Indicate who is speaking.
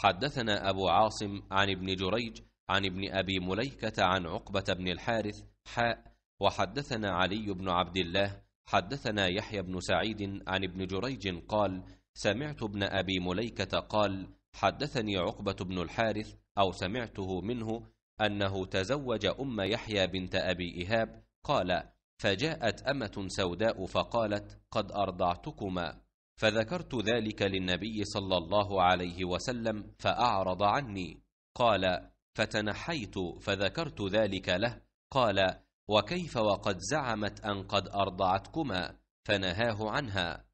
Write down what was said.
Speaker 1: حدثنا أبو عاصم عن ابن
Speaker 2: جريج عن ابن أبي مليكة عن عقبة بن الحارث حاء وحدثنا علي بن عبد الله حدثنا يحيى بن سعيد عن ابن جريج قال سمعت ابن أبي مليكة قال حدثني عقبة بن الحارث أو سمعته منه أنه تزوج أم يحيى بنت أبي إيهاب قال فجاءت أمة سوداء فقالت قد أرضعتكما فذكرت ذلك للنبي صلى الله عليه وسلم فاعرض عني قال فتنحيت فذكرت ذلك له قال وكيف وقد
Speaker 1: زعمت ان قد ارضعتكما فنهاه عنها